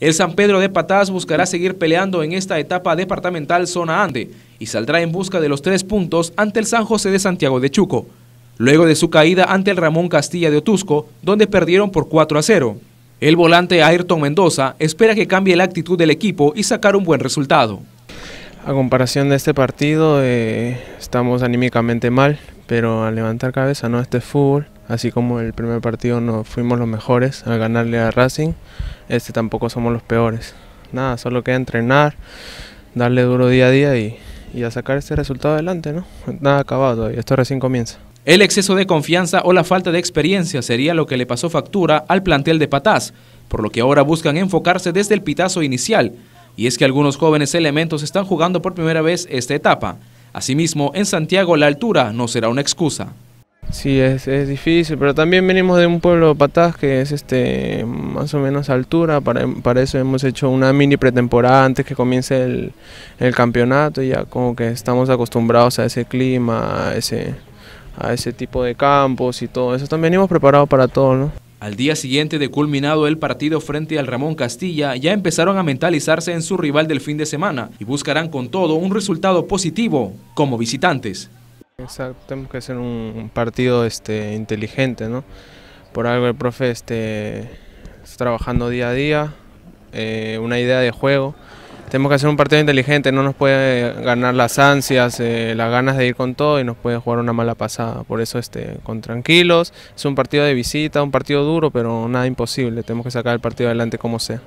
El San Pedro de Patás buscará seguir peleando en esta etapa departamental zona Ande y saldrá en busca de los tres puntos ante el San José de Santiago de Chuco, luego de su caída ante el Ramón Castilla de Otusco, donde perdieron por 4 a 0. El volante Ayrton Mendoza espera que cambie la actitud del equipo y sacar un buen resultado. A comparación de este partido, eh, estamos anímicamente mal, pero al levantar cabeza no este fútbol Así como el primer partido no fuimos los mejores al ganarle a Racing, este tampoco somos los peores. Nada, solo queda entrenar, darle duro día a día y, a sacar este resultado adelante, ¿no? Nada acabado y esto recién comienza. El exceso de confianza o la falta de experiencia sería lo que le pasó factura al plantel de Patás, por lo que ahora buscan enfocarse desde el pitazo inicial. Y es que algunos jóvenes elementos están jugando por primera vez esta etapa. Asimismo, en Santiago la altura no será una excusa. Sí, es, difícil, pero también venimos de un pueblo Patás que es este más o menos altura, para, para eso hemos hecho una mini pretemporada antes que comience el, campeonato y ya como que estamos acostumbrados a ese clima, a ese, a ese tipo de campos y todo eso, también venimos preparados para todo, Al día siguiente de culminado el partido frente al Ramón Castilla, ya empezaron a mentalizarse en su rival del fin de semana y buscarán con todo un resultado positivo como visitantes. Exacto, tenemos que hacer un partido este, inteligente, ¿no? Por algo el profe este, está trabajando día a día, eh, una idea de juego. Tenemos que hacer un partido inteligente, no nos puede ganar las ansias, eh, las ganas de ir con todo y nos puede jugar una mala pasada. Por eso, este, con tranquilos, es un partido de visita, un partido duro, pero nada imposible. Tenemos que sacar el partido adelante como sea.